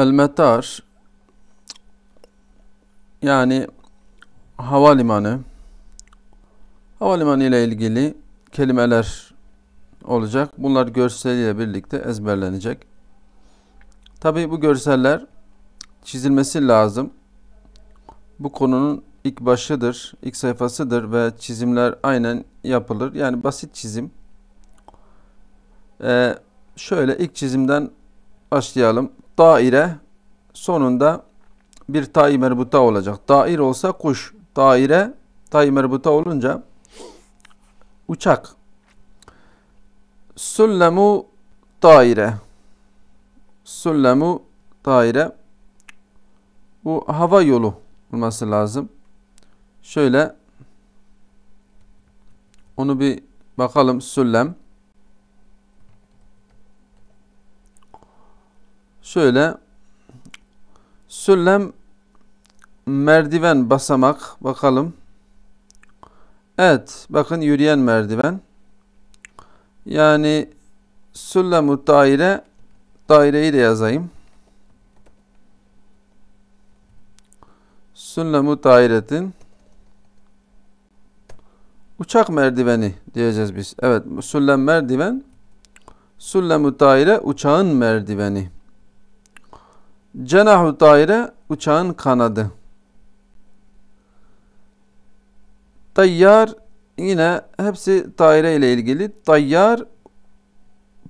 El metar yani havalimanı havalimanı ile ilgili kelimeler olacak. Bunlar görseliyle birlikte ezberlenecek. Tabii bu görseller çizilmesi lazım. Bu konunun ilk başıdır, ilk sayfasıdır ve çizimler aynen yapılır. Yani basit çizim. Ee, şöyle ilk çizimden başlayalım daire sonunda bir tay merbuta olacak. Dair olsa kuş, daire tay merbuta olunca uçak. Süllemu daire. Süllemu daire. Bu hava yolu olması lazım. Şöyle onu bir bakalım. Süllem. Şöyle süllem merdiven basamak bakalım. Evet bakın yürüyen merdiven. Yani süllem süllemu daire daireyi de yazayım. Süllem Süllemu dairetin uçak merdiveni diyeceğiz biz. Evet süllem merdiven süllem süllemu daire uçağın merdiveni. Cenahu taire uçağın kanadı. Tayyar yine hepsi daire ile ilgili. Tayyar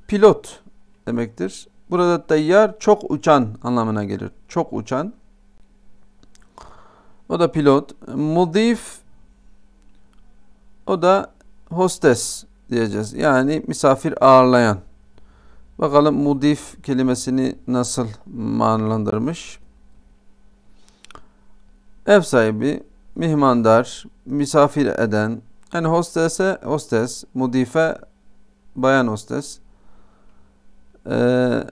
pilot demektir. Burada tayyar çok uçan anlamına gelir. Çok uçan. O da pilot. Mudif o da hostes diyeceğiz. Yani misafir ağırlayan. Bakalım mudif kelimesini nasıl manlandırmış? Ev sahibi, mihmandar, misafir eden, yani hostese hostes, mudife bayan hostes. Ee,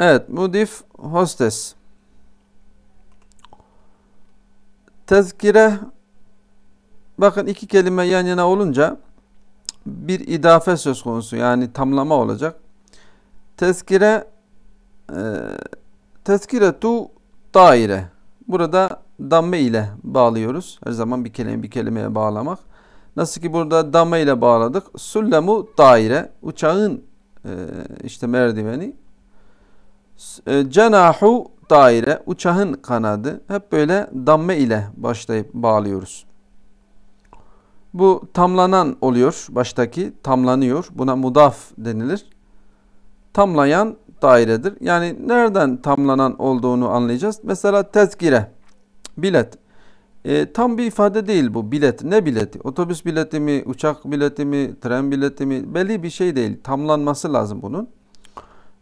evet, mudif hostes. Tezkire bakın iki kelime yan yana olunca bir idafe söz konusu yani tamlama olacak. Tezkire e, tu daire. Burada damme ile bağlıyoruz. Her zaman bir kelime bir kelimeye bağlamak. Nasıl ki burada damme ile bağladık. Sullemu daire. Uçağın e, işte merdiveni. E, cenahu daire. Uçağın kanadı. Hep böyle damme ile başlayıp bağlıyoruz. Bu tamlanan oluyor. Baştaki tamlanıyor. Buna mudaf denilir tamlayan dairedir. Yani nereden tamlanan olduğunu anlayacağız. Mesela tezkire, bilet. E, tam bir ifade değil bu bilet. Ne bileti? Otobüs bileti mi, uçak bileti mi, tren bileti mi? Belli bir şey değil. Tamlanması lazım bunun.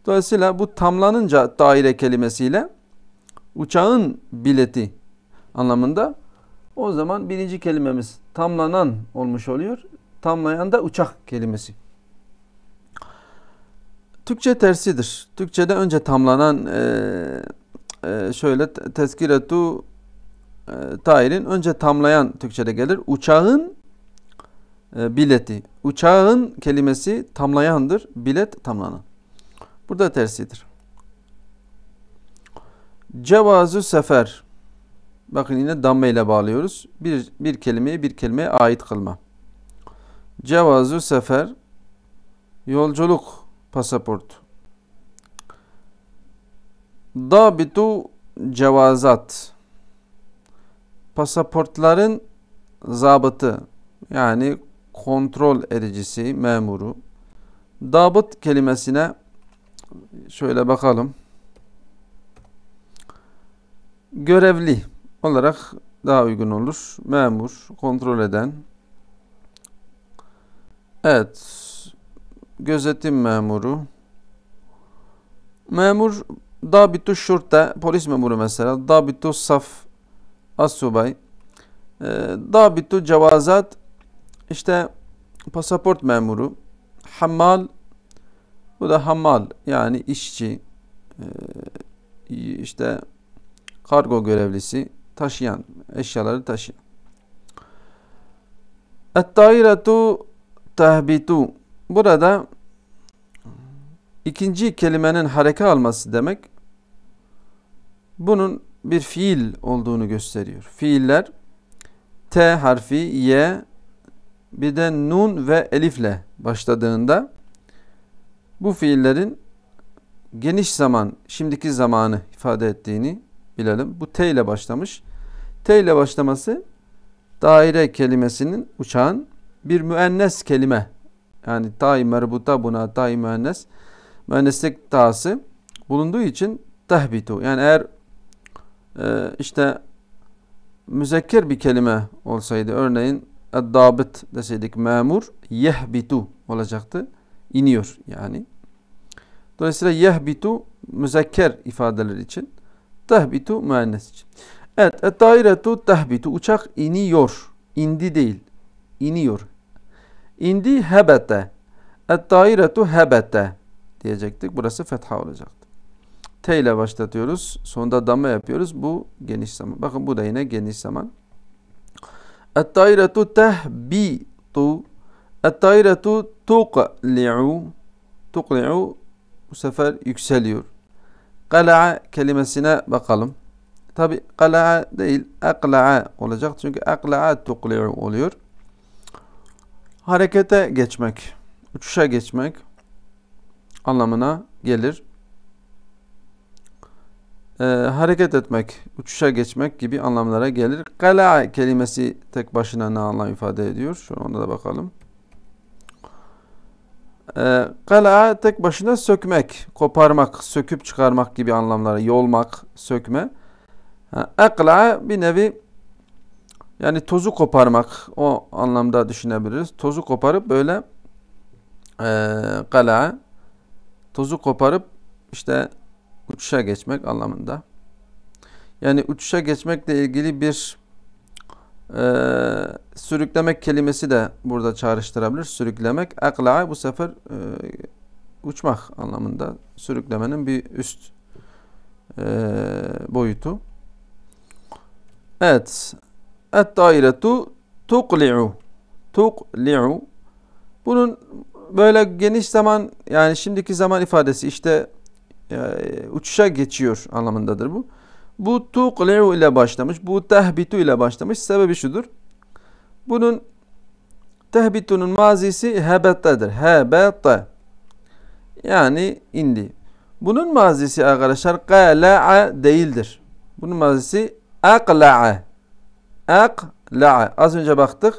Dolayısıyla bu tamlanınca daire kelimesiyle uçağın bileti anlamında o zaman birinci kelimemiz tamlanan olmuş oluyor. Tamlayan da uçak kelimesi. Türkçe tersidir. Türkçe'de önce tamlanan e, e, şöyle teskiretu e, tairin önce tamlayan Türkçe'de gelir. Uçağın e, bileti. Uçağın kelimesi tamlayandır. Bilet tamlanan. Burada tersidir. Cevazı sefer. Bakın yine damme ile bağlıyoruz. Bir, bir kelimeyi bir kelimeye ait kılma. Cevazı sefer. Yolculuk pasaport. Dabitu cevazat. Pasaportların zabıtı yani kontrol edicisi, memuru. Dabıt kelimesine şöyle bakalım. Görevli olarak daha uygun olur. Memur, kontrol eden. Evet gözetim memuru. Memur dabitu şurte polis memuru mesela dabitu saf asubay e, dabitu cevazat işte pasaport memuru hamal bu da hamal yani işçi e, işte kargo görevlisi taşıyan eşyaları taşıyan et-tairetu tehbitu Burada ikinci kelimenin hareke alması demek bunun bir fiil olduğunu gösteriyor. Fiiller T harfi, Y bir de nun ve elifle başladığında bu fiillerin geniş zaman, şimdiki zamanı ifade ettiğini bilelim. Bu T ile başlamış. T ile başlaması daire kelimesinin uçağın bir müennes kelime yani tay merbuta buna tay mühennes. Mühendislik tası bulunduğu için tehbitu. Yani eğer e, işte müzekker bir kelime olsaydı örneğin eddabit deseydik memur yehbitu olacaktı. İniyor yani. Dolayısıyla yehbitu müzekker ifadeler için. Tehbitu müennes için. Evet. Et-dairetu tehbitu. Uçak iniyor. Indi değil. İniyor indi hebete. Et-tairetu hebete diyecektik. Burası fetha olacaktı. T ile başlatıyoruz. Sonda damla yapıyoruz. Bu geniş zaman. Bakın bu da yine geniş zaman. Et-tairetu tehbitu. Et-tairetu tuqli'u. Tuqli'u bu sefer yükseliyor. Kala'a kelimesine bakalım. Tabi kala'a değil akla'a olacak. Çünkü akla'a tuqli'u oluyor harekete geçmek, uçuşa geçmek anlamına gelir. Ee, hareket etmek, uçuşa geçmek gibi anlamlara gelir. Kala kelimesi tek başına ne anlam ifade ediyor? Şu onda da bakalım. Ee, kala tek başına sökmek, koparmak, söküp çıkarmak gibi anlamlara, yolmak, sökme. Ekla bir nevi yani tozu koparmak o anlamda düşünebiliriz. Tozu koparıp böyle e, kala tozu koparıp işte uçuşa geçmek anlamında. Yani uçuşa geçmekle ilgili bir e, sürüklemek kelimesi de burada çağrıştırabilir. Sürüklemek. Akla bu sefer e, uçmak anlamında sürüklemenin bir üst e, boyutu. Evet et dairetu tukli'u. Tukli'u. Bunun böyle geniş zaman yani şimdiki zaman ifadesi işte yani e, uçuşa geçiyor anlamındadır bu. Bu tukli'u ile başlamış. Bu tehbitu ile başlamış. Sebebi şudur. Bunun tehbitunun mazisi hebettedir. Hebette. Yani indi. Bunun mazisi arkadaşlar kala'a değildir. Bunun mazisi akla'a. Ekla'a. Az önce baktık.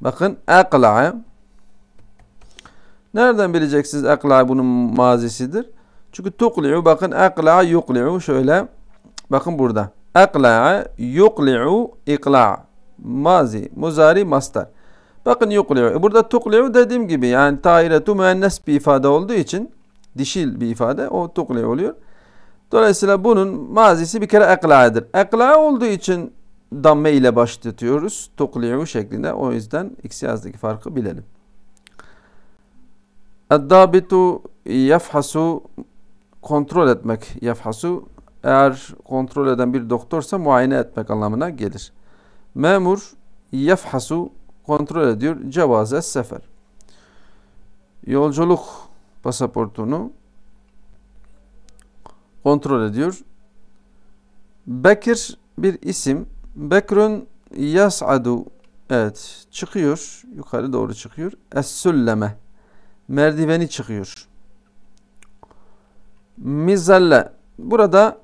Bakın ekla'a. Nereden bileceksiniz ekla'a bunun mazisidir? Çünkü tukli'u bakın ekla'a yukli'u şöyle. Bakın burada. Ekla'a yukli'u ikla'a. Mazi, muzari, mastar. Bakın yukli'u. E burada tukli'u dediğim gibi yani tairetu müennes bir ifade olduğu için dişil bir ifade o tukli'u oluyor. Dolayısıyla bunun mazisi bir kere ekla'dır. Ekla olduğu için damme ile başlatıyoruz. Tukli'u şeklinde. O yüzden ikisi yazdaki farkı bilelim. Eddabitu yafhasu kontrol etmek yafhasu eğer kontrol eden bir doktorsa muayene etmek anlamına gelir. Memur yafhasu kontrol ediyor. Cevaze sefer. Yolculuk pasaportunu kontrol ediyor. Bekir bir isim Bekrun yas'adu Evet çıkıyor yukarı doğru çıkıyor. Es-sülleme merdiveni çıkıyor. Mizalle burada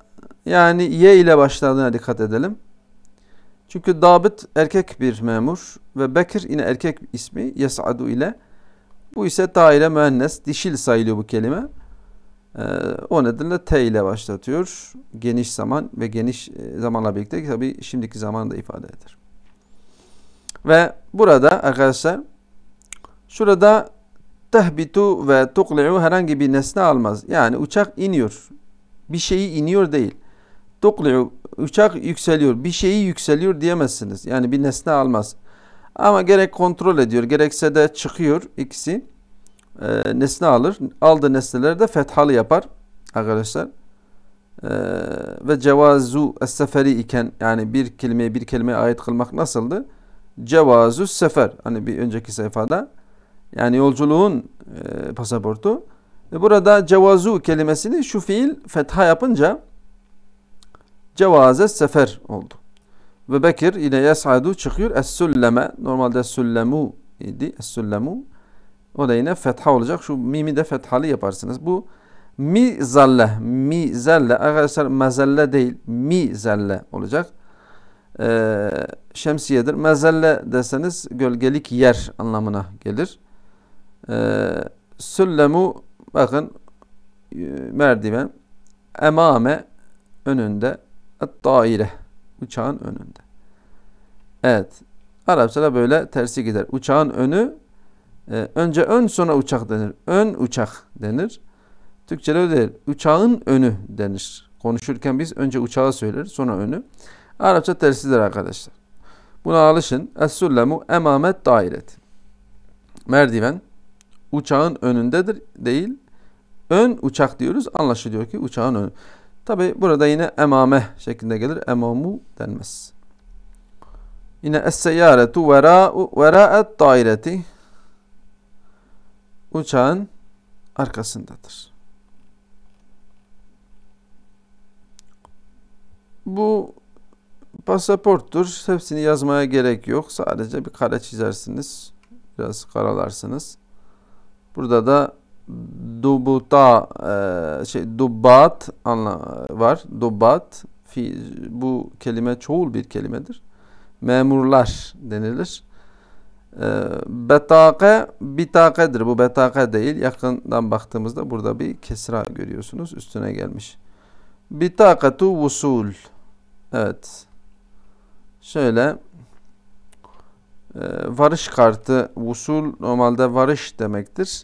yani ye ile başladığına dikkat edelim. Çünkü Dabit erkek bir memur ve Bekir yine erkek ismi yasadu ile. Bu ise daire ile müennes dişil sayılıyor bu kelime. Ee, o nedenle T ile başlatıyor. Geniş zaman ve geniş e, zamanla birlikte tabi şimdiki zamanı da ifade eder. Ve burada arkadaşlar şurada tehbitu ve tukli'u herhangi bir nesne almaz. Yani uçak iniyor. Bir şeyi iniyor değil. Tukli'u uçak yükseliyor. Bir şeyi yükseliyor diyemezsiniz. Yani bir nesne almaz. Ama gerek kontrol ediyor gerekse de çıkıyor ikisi e, nesne alır. Aldığı nesneleri de fethalı yapar arkadaşlar. E, ve cevazu seferi iken yani bir kelimeye bir kelimeye ait kılmak nasıldı? Cevazu sefer. Hani bir önceki sayfada. Yani yolculuğun e, pasaportu. E, burada cevazu kelimesini şu fiil fetha yapınca cevaze sefer oldu. Ve Bekir yine yes'adu çıkıyor. Es-sülleme. Normalde süllemu idi. Es-süllemu. O da yine fetha olacak. Şu mimi de fethalı yaparsınız. Bu mi zalle, mi zalle arkadaşlar mezelle değil, mi zalle olacak. Ee, şemsiyedir. Mezelle deseniz gölgelik yer anlamına gelir. Ee, süllemu bakın e, merdiven emame önünde daire uçağın önünde. Evet. Arapçada böyle tersi gider. Uçağın önü e, önce ön sonra uçak denir. Ön uçak denir. Türkçede öyle değil. Uçağın önü denir. Konuşurken biz önce uçağı söyleriz sonra önü. Arapça tersidir arkadaşlar. Buna alışın. Es-sullemu emamet dairet. Merdiven uçağın önündedir değil. Ön uçak diyoruz. Anlaşılıyor ki uçağın önü. Tabi burada yine emame şeklinde gelir. Emamu denmez. Yine es-seyyaretu vera'et daireti uçağın arkasındadır. Bu pasaporttur. Hepsini yazmaya gerek yok. Sadece bir kare çizersiniz. Biraz karalarsınız. Burada da dubuta e, şey dubat anla var. Dubat bu kelime çoğul bir kelimedir. Memurlar denilir. Ee, betake bitakedir. Bu betake değil. Yakından baktığımızda burada bir kesra görüyorsunuz. Üstüne gelmiş. Bitaketu vusul. Evet. Şöyle e, varış kartı vusul normalde varış demektir.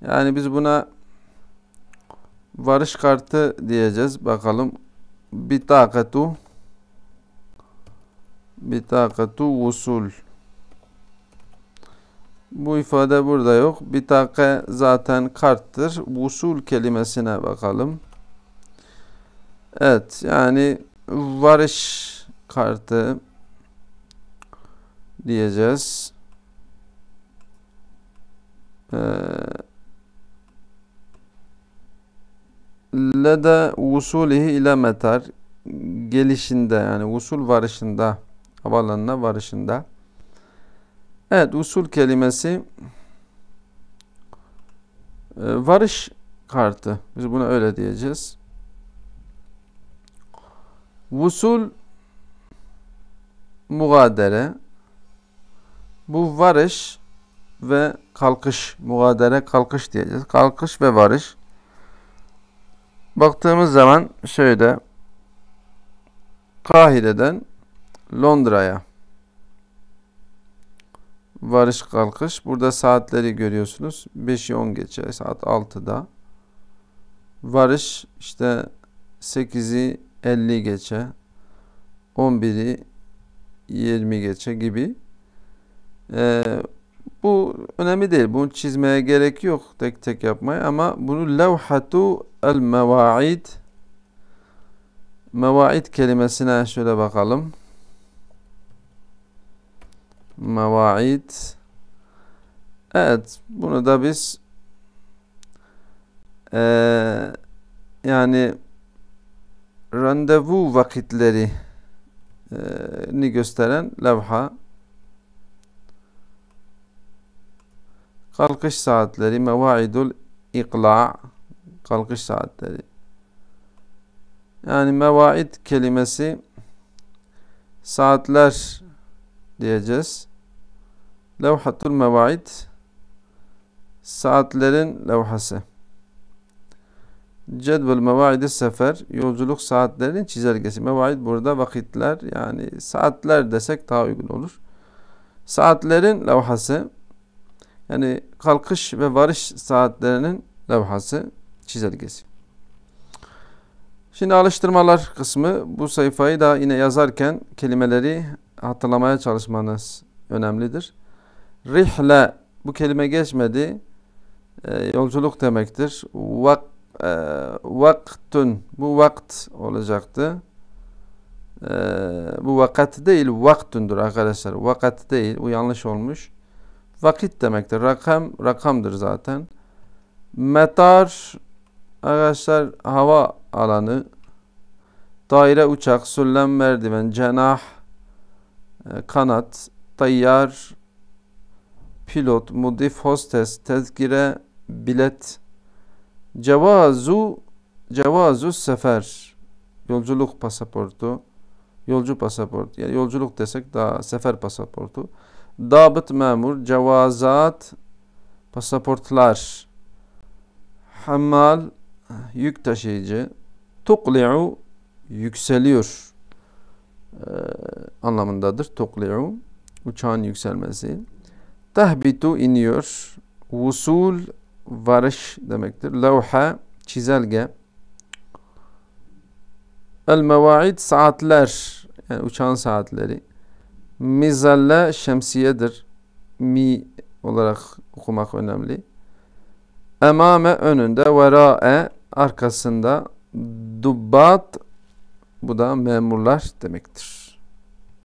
Yani biz buna varış kartı diyeceğiz. Bakalım. Bitaketu bitaketu vusul. Bu ifade burada yok. Bitake zaten karttır. Usul kelimesine bakalım. Evet yani varış kartı diyeceğiz. Ee, Lede usulihi ile metar gelişinde yani usul varışında havalanına varışında Evet usul kelimesi e, varış kartı. Biz buna öyle diyeceğiz. Vusul mugadere bu varış ve kalkış mugadere kalkış diyeceğiz. Kalkış ve varış. Baktığımız zaman şöyle Kahire'den Londra'ya varış kalkış. Burada saatleri görüyorsunuz. 5'i 10 geçe saat 6'da. Varış işte 8'i 50 geçe 11'i 20 geçe gibi. Ee, bu önemli değil. Bunu çizmeye gerek yok tek tek yapmaya ama bunu levhatu el mevaid mevaid kelimesine şöyle bakalım mevaid evet bunu da biz e, yani randevu vakitleri e, ni gösteren levha kalkış saatleri mevaidul ikla kalkış saatleri yani mevaid kelimesi saatler diyeceğiz. Levhatul mevaid saatlerin levhası. Cedvel mevaidi sefer yolculuk saatlerinin çizelgesi. Mevaid burada vakitler yani saatler desek daha uygun olur. Saatlerin levhası yani kalkış ve varış saatlerinin levhası çizelgesi. Şimdi alıştırmalar kısmı bu sayfayı da yine yazarken kelimeleri hatırlamaya çalışmanız önemlidir. Rihle bu kelime geçmedi. E, yolculuk demektir. Vak, e, vaktun bu vakt olacaktı. E, bu vakat değil vaktundur arkadaşlar. Vakat değil. Bu yanlış olmuş. Vakit demektir. Rakam rakamdır zaten. Metar arkadaşlar hava alanı daire uçak, süllem merdiven, cenah, e, kanat, tayyar, pilot, mudif, hostes, tezkire, bilet, cevazu, cevazu sefer, yolculuk pasaportu, yolcu pasaportu, yani yolculuk desek daha sefer pasaportu, dabıt memur, cevazat, pasaportlar, hamal, yük taşıyıcı, tukli'u, yükseliyor e, anlamındadır. Tukli'u, uçağın yükselmesi. Tahbitu iniyor. Vusul varış demektir. Levha çizelge. El mevaid saatler yani uçağın saatleri. Mizalle şemsiyedir. Mi olarak okumak önemli. Emame önünde, verae arkasında, dubbat bu da memurlar demektir.